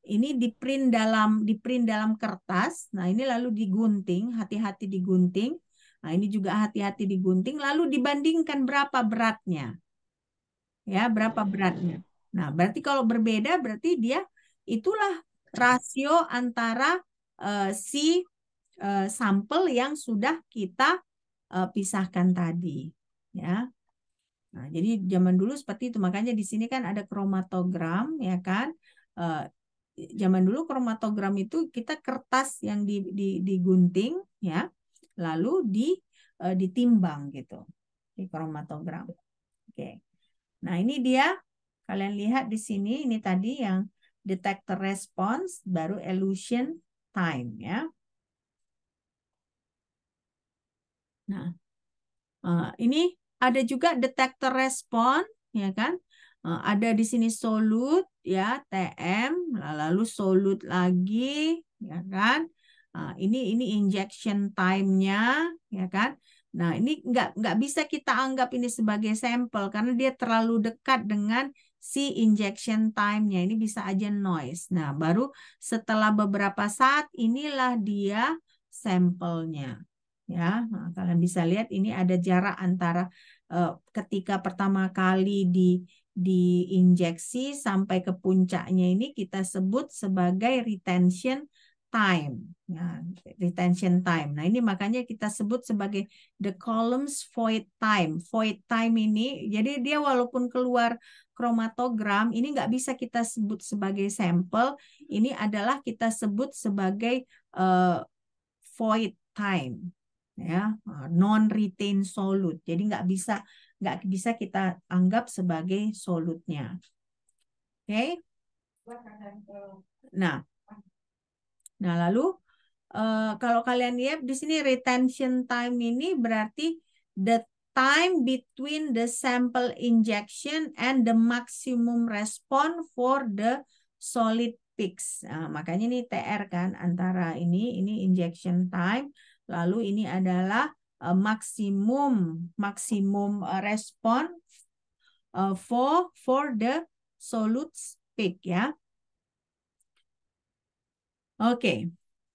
Speaker 1: ini di print dalam di print dalam kertas nah ini lalu digunting hati-hati digunting Nah, ini juga hati-hati digunting lalu dibandingkan berapa beratnya. Ya, berapa beratnya. Nah, berarti kalau berbeda berarti dia itulah rasio antara uh, si uh, sampel yang sudah kita uh, pisahkan tadi, ya. Nah, jadi zaman dulu seperti itu. Makanya di sini kan ada kromatogram, ya kan? Uh, zaman dulu kromatogram itu kita kertas yang di, di, digunting, ya lalu di uh, ditimbang gitu di kromatogram. Oke. Nah, ini dia kalian lihat di sini ini tadi yang detector response baru elution time ya. Nah, uh, ini ada juga detector response ya kan? Eh, ada di sini solut ya, TM, nah, lalu solut lagi ya kan? Nah, ini ini injection time-nya, ya kan? Nah, ini nggak nggak bisa kita anggap ini sebagai sampel karena dia terlalu dekat dengan si injection time-nya. Ini bisa aja noise. Nah, baru setelah beberapa saat inilah dia sampelnya. Ya, nah, kalian bisa lihat ini ada jarak antara uh, ketika pertama kali di injeksi sampai ke puncaknya ini kita sebut sebagai retention time. Nah, retention time. Nah, ini makanya kita sebut sebagai the columns void time. Void time ini, jadi dia walaupun keluar kromatogram, ini nggak bisa kita sebut sebagai sampel. Ini adalah kita sebut sebagai uh, void time, ya, eh, non retain solute. Jadi nggak bisa nggak bisa kita anggap sebagai solutnya. Oke. Okay? Eh, nah, Nah, lalu uh, kalau kalian lihat di sini retention time ini berarti the time between the sample injection and the maximum response for the solid peaks. Nah, makanya ini TR kan antara ini ini injection time, lalu ini adalah uh, eh, maksimum maksimum uh, eh, respon uh, for for the solute peak ya. Oke,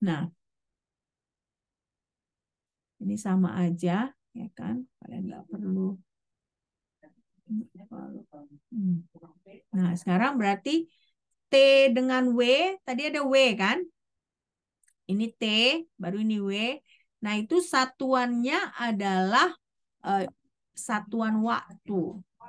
Speaker 1: nah ini sama aja ya kan kalian nggak perlu nah sekarang berarti t dengan w tadi ada w kan ini t baru ini w nah itu satuannya adalah uh, satuan waktu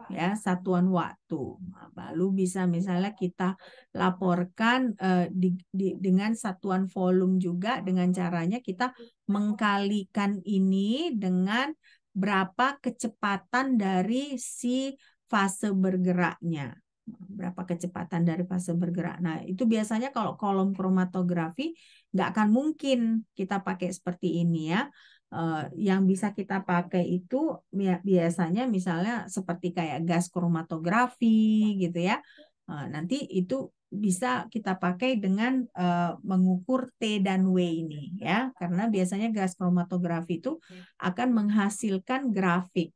Speaker 1: ya satuan waktu. Lalu bisa misalnya kita laporkan eh, di, di, dengan satuan volume juga dengan caranya kita mengkalikan ini dengan berapa kecepatan dari si fase bergeraknya. Berapa kecepatan dari fase bergerak. Nah, itu biasanya kalau kolom kromatografi nggak akan mungkin kita pakai seperti ini ya. Eh, yang bisa kita pakai itu biasanya misalnya seperti kayak gas kromatografi gitu ya. Eh, nanti itu bisa kita pakai dengan eh, mengukur T dan W ini ya karena biasanya gas kromatografi itu akan menghasilkan grafik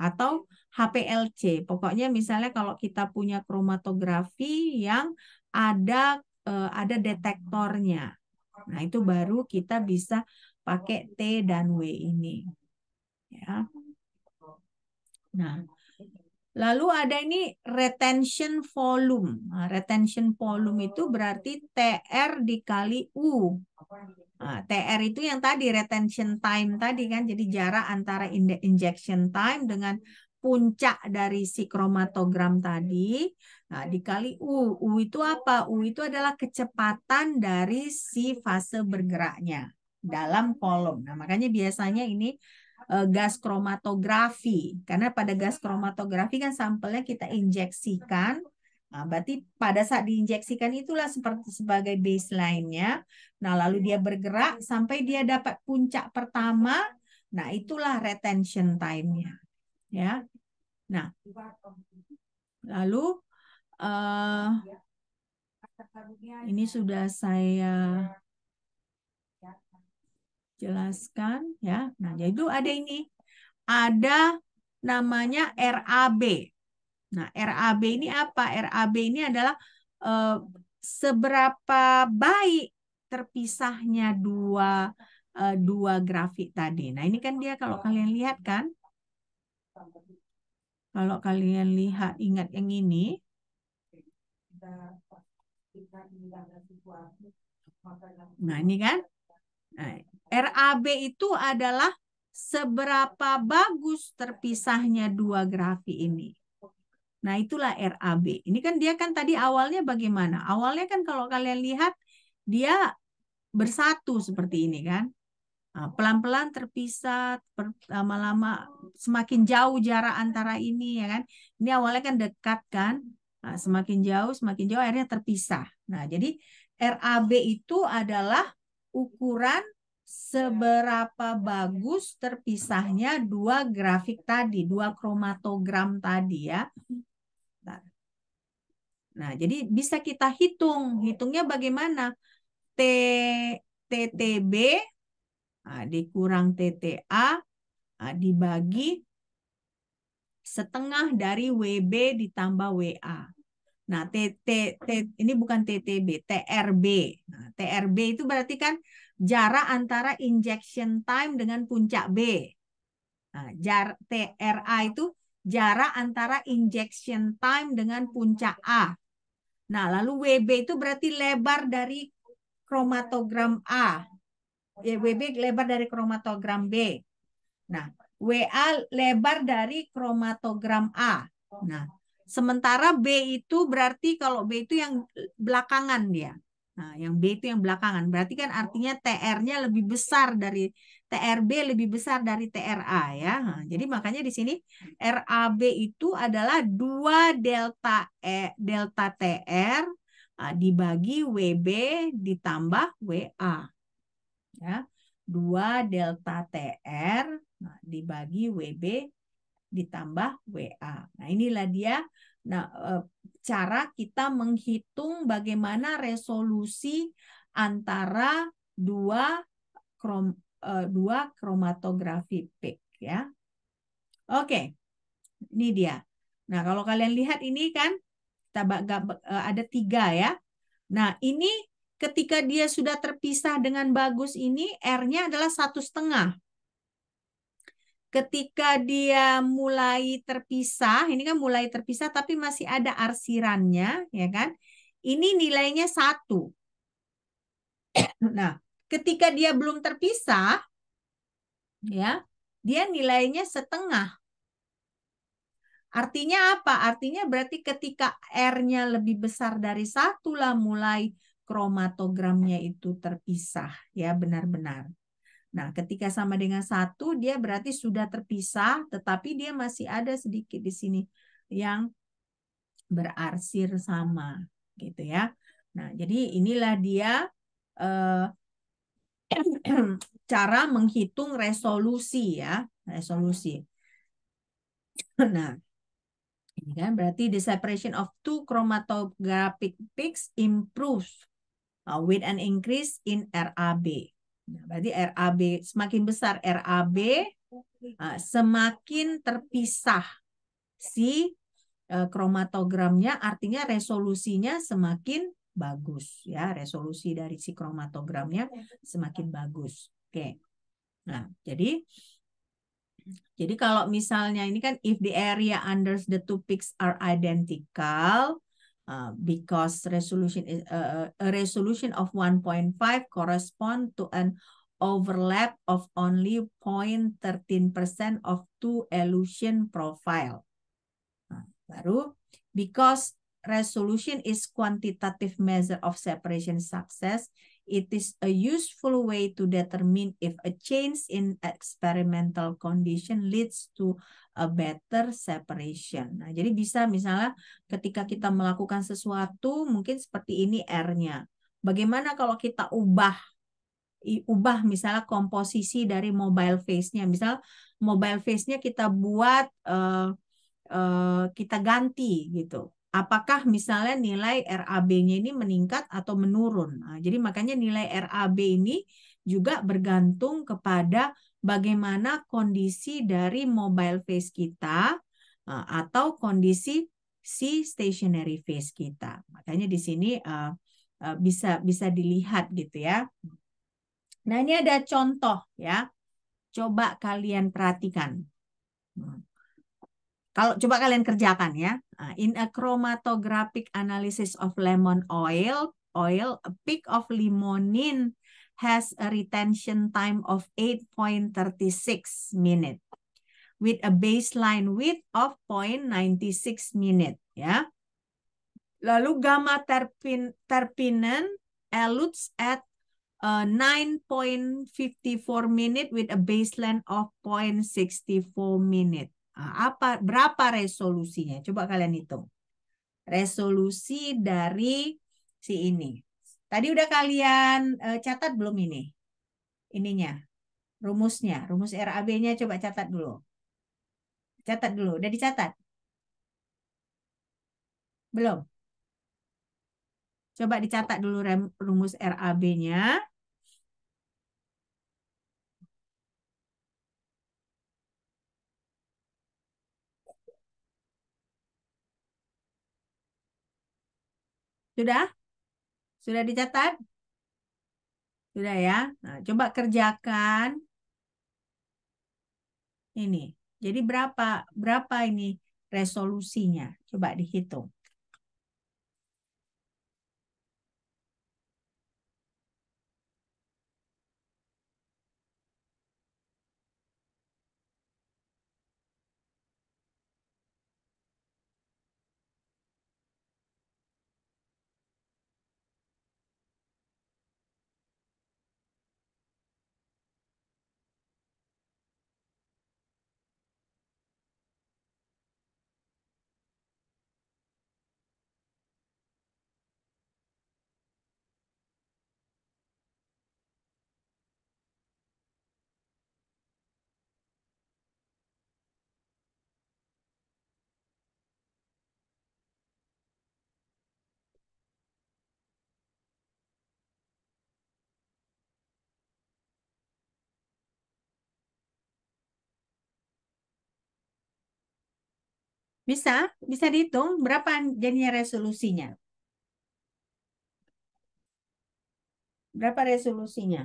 Speaker 1: atau HPLC. Pokoknya misalnya kalau kita punya kromatografi yang ada ada detektornya. Nah, itu baru kita bisa pakai T dan W ini. Ya. Nah, lalu ada ini retention volume. Nah, retention volume itu berarti TR dikali U. Nah, TR itu yang tadi retention time tadi kan, jadi jarak antara injection time dengan puncak dari si kromatogram tadi nah, dikali U. U itu apa? U itu adalah kecepatan dari si fase bergeraknya dalam kolom. Nah, makanya biasanya ini eh, gas kromatografi. Karena pada gas kromatografi kan sampelnya kita injeksikan. Nah, berarti pada saat diinjeksikan itulah seperti sebagai baseline-nya. Nah, lalu dia bergerak sampai dia dapat puncak pertama. Nah, itulah retention time-nya. Ya. Nah, lalu uh, ini sudah saya jelaskan ya. Nah, jadi itu ada ini. Ada namanya RAB. Nah, RAB ini apa? RAB ini adalah eh, seberapa baik terpisahnya dua eh, dua grafik tadi. Nah, ini kan dia kalau kalian lihat kan kalau kalian lihat ingat yang ini Nah, ini kan. Nah, RAB itu adalah seberapa bagus terpisahnya dua grafi ini. Nah, itulah RAB. Ini kan dia kan tadi awalnya bagaimana? Awalnya kan kalau kalian lihat dia bersatu seperti ini kan. Nah, pelan-pelan nah, terpisah, lama-lama semakin jauh jarak antara ini ya kan. Ini awalnya kan dekat kan. Nah, semakin jauh, semakin jauh akhirnya terpisah. Nah, jadi RAB itu adalah ukuran seberapa bagus terpisahnya dua grafik tadi, dua kromatogram tadi ya. Nah, jadi bisa kita hitung. Hitungnya bagaimana? T TTB nah, dikurang TTA nah, dibagi setengah dari WB ditambah WA. Nah, T, T, T, ini bukan TTB, TRB. Nah, TRB itu berarti kan jarak antara injection time dengan puncak B. Nah, jar, TRA itu jarak antara injection time dengan puncak A. Nah, lalu WB itu berarti lebar dari kromatogram A. Ya, WB lebar dari kromatogram B. Nah, WA lebar dari kromatogram A. Nah, Sementara B itu berarti kalau B itu yang belakangan dia. Nah, yang B itu yang belakangan. Berarti kan artinya TR-nya lebih besar dari TRB lebih besar dari TRA ya. Nah, jadi makanya di sini RAB itu adalah 2 delta E delta TR nah, dibagi WB ditambah WA. Ya. 2 delta TR nah, dibagi WB ditambah WA. Nah, inilah dia nah eh, cara kita menghitung bagaimana resolusi antara dua krom, eh, dua kromatografi peak ya. Oke. Ini dia. Nah, kalau kalian lihat ini kan eh, ada tiga ya. Nah, ini ketika dia sudah terpisah dengan bagus ini R-nya adalah satu setengah ketika dia mulai terpisah, ini kan mulai terpisah tapi masih ada arsirannya, ya kan? Ini nilainya satu. Nah, ketika dia belum terpisah, ya, dia nilainya setengah. Artinya apa? Artinya berarti ketika R-nya lebih besar dari satu lah mulai kromatogramnya itu terpisah, ya benar-benar. Nah, ketika sama dengan satu, dia berarti sudah terpisah, tetapi dia masih ada sedikit di sini yang berarsir sama, gitu ya. Nah, jadi inilah dia eh, (clears throat) cara menghitung resolusi ya, resolusi. Nah, ini kan berarti the separation of two chromatographic peaks improves uh, with an increase in RAB. Nah, berarti RAB semakin besar RAB eh, semakin terpisah si eh, kromatogramnya artinya resolusinya semakin bagus ya resolusi dari si kromatogramnya semakin bagus oke nah jadi jadi kalau misalnya ini kan if the area under the two peaks are identical uh, because resolution is uh, uh a resolution of 1.5 correspond to an overlap of only 0.13% of two elution profile. Nah, uh, baru because resolution is quantitative measure of separation success, it is a useful way to determine if a change in experimental condition leads to a better separation. Nah, jadi bisa misalnya ketika kita melakukan sesuatu mungkin seperti ini R-nya. Bagaimana kalau kita ubah ubah misalnya komposisi dari mobile face-nya. Misal mobile face-nya kita buat uh, uh, kita ganti gitu. Apakah misalnya nilai RAB-nya ini meningkat atau menurun? Nah, jadi makanya nilai RAB ini juga bergantung kepada bagaimana kondisi dari mobile face kita eh, atau kondisi si stationary face kita. Makanya di sini eh, eh, bisa bisa dilihat gitu ya. Nah, ini ada contoh ya. Coba kalian perhatikan. Hmm. Kalau coba kalian kerjakan ya. Nah, in a chromatographic analysis of lemon oil, oil a peak of limonin has a retention time of 8.36 minute with a baseline width of 0.96 minute ya. Lalu gamma terpin terpinen eludes at uh, 9.54 minute with a baseline of 0.64 minute. Nah, apa berapa resolusinya? Coba kalian hitung. Resolusi dari si ini. Tadi udah kalian uh, catat belum ini? Ininya, rumusnya, rumus RAB-nya coba catat dulu. Catat dulu, udah dicatat? Belum? Coba dicatat dulu rumus RAB-nya. Sudah? Sudah dicatat? Sudah ya? Nah, coba kerjakan ini. Jadi berapa berapa ini resolusinya? Coba dihitung. Bisa? Bisa dihitung berapa jadinya resolusinya? Berapa resolusinya?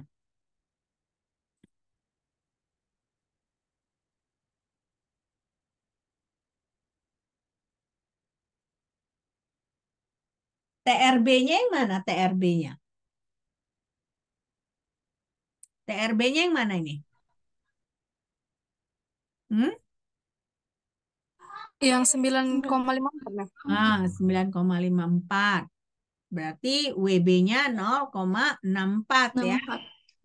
Speaker 1: TRB-nya yang mana TRB-nya? TRB-nya yang mana ini? Hmm? Yang 9,54. Ah, ya. Nah. 9,54. Berarti WB-nya 0,64 ya.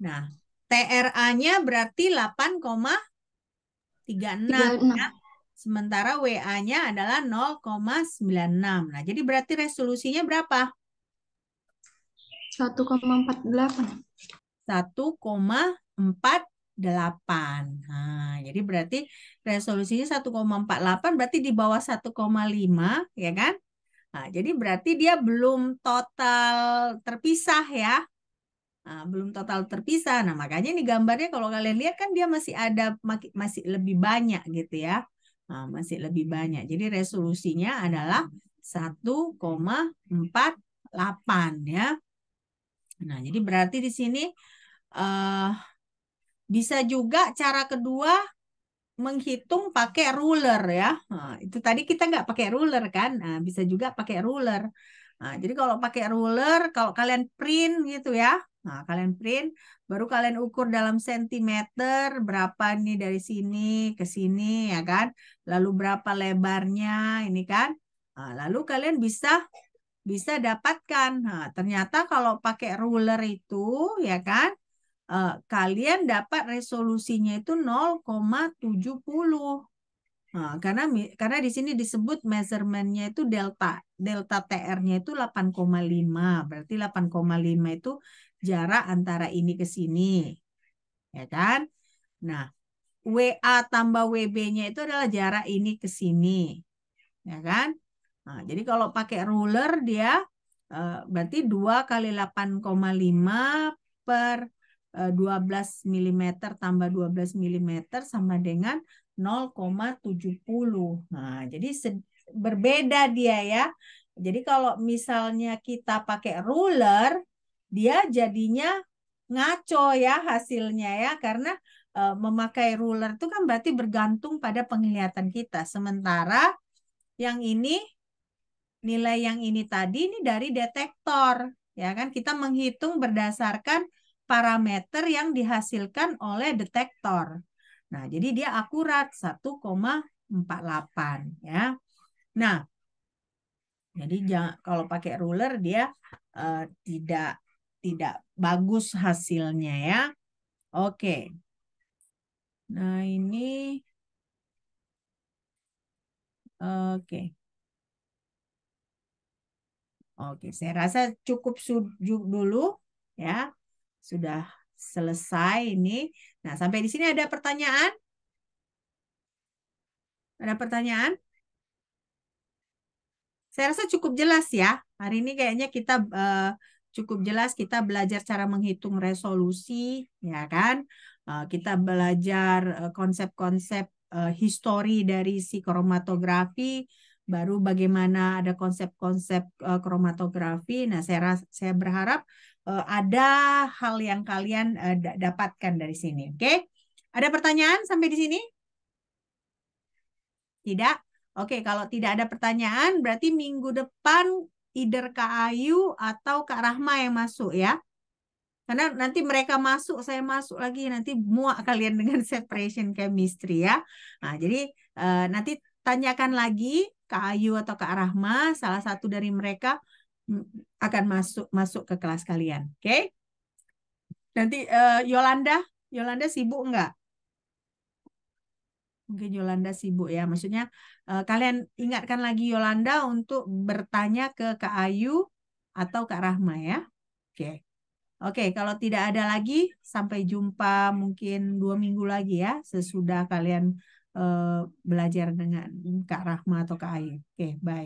Speaker 1: Nah, TRA-nya berarti 8,36 ya. Sementara WA-nya adalah 0,96. Nah, jadi berarti resolusinya berapa? 1,48. 1,48 8. Nah, jadi berarti resolusinya 1,48 berarti di bawah 1,5 ya kan? Nah, jadi berarti dia belum total terpisah ya. Nah, belum total terpisah. Nah, makanya ini gambarnya kalau kalian lihat kan dia masih ada masih lebih banyak gitu ya. Nah, masih lebih banyak. Jadi resolusinya adalah 1,48 ya. Nah, jadi berarti di sini eh uh, bisa juga cara kedua menghitung pakai ruler ya. Nah, itu tadi kita nggak pakai ruler kan, nah, bisa juga pakai ruler. Nah, jadi kalau pakai ruler, kalau kalian print gitu ya, nah, kalian print, baru kalian ukur dalam sentimeter berapa nih dari sini ke sini ya kan, lalu berapa lebarnya ini kan, nah, lalu kalian bisa bisa dapatkan. Nah, ternyata kalau pakai ruler itu ya kan, eh, kalian dapat resolusinya itu 0,70. Nah, karena karena di sini disebut measurementnya itu delta. Delta TR-nya itu 8,5. Berarti 8,5 itu jarak antara ini ke sini. Ya kan? Nah, WA tambah WB-nya itu adalah jarak ini ke sini. Ya kan? Nah, jadi kalau pakai ruler dia eh, berarti 2 kali 8,5 per 12 eh, mm tambah 12 mm sama dengan 0,70. Nah, jadi berbeda dia ya. Jadi kalau misalnya kita pakai ruler, dia jadinya ngaco ya hasilnya ya karena e, memakai ruler itu kan berarti bergantung pada penglihatan kita. Sementara yang ini nilai yang ini tadi ini dari detektor ya kan kita menghitung berdasarkan parameter yang dihasilkan oleh detektor. Nah, jadi dia akurat 1,48 ya. Nah, jadi jangan, kalau pakai ruler dia uh, tidak tidak bagus hasilnya ya. Oke. Nah, ini Oke. Oke, saya rasa cukup dulu ya. Sudah selesai ini. Nah, sampai di sini ada pertanyaan? Ada pertanyaan? Saya rasa cukup jelas ya. Hari ini kayaknya kita uh, cukup jelas kita belajar cara menghitung resolusi, ya kan? Uh, kita belajar eh, konsep-konsep uh, uh, histori dari si kromatografi, baru bagaimana ada konsep-konsep kromatografi. Nah, saya saya berharap uh, ada hal yang kalian uh, dapatkan dari sini. Oke, okay? ada pertanyaan sampai di sini? Tidak. Oke, okay, kalau tidak ada pertanyaan, berarti minggu depan either Kak Ayu atau Kak Rahma yang masuk ya. Karena nanti mereka masuk, saya masuk lagi, nanti muak kalian dengan (laughs) separation chemistry ya. Nah, jadi uh, nanti tanyakan lagi Kak Ayu atau Kak Rahma, salah satu dari mereka Hmm, akan masuk masuk ke kelas kalian. Oke? Okay? Nanti uh, Yolanda, Yolanda sibuk nggak? Mungkin Yolanda sibuk ya. Maksudnya uh, kalian ingatkan lagi Yolanda untuk bertanya ke Kak Ayu atau Kak Rahma ya. Oke. Okay. Oke, okay, kalau tidak ada lagi sampai jumpa mungkin dua minggu lagi ya sesudah kalian uh, belajar dengan Kak Rahma atau Kak Ayu. Oke, okay, bye.